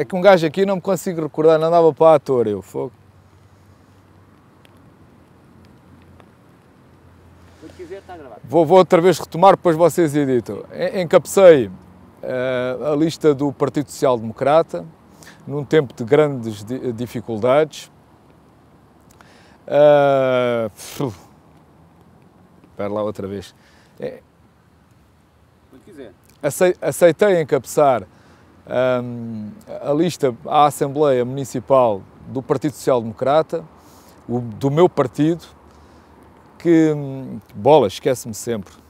É que um gajo aqui não me consigo recordar, não andava para a ator eu, fogo. vou, vou outra vez retomar, depois vocês editam. Encapsei uh, eh, a lista do Partido Social Democrata, num tempo de grandes dificuldades. Uh, espera lá outra vez. É, aceitei encapsar um, a lista à Assembleia Municipal do Partido Social Democrata, o, do meu partido, que hum, bola, esquece-me sempre.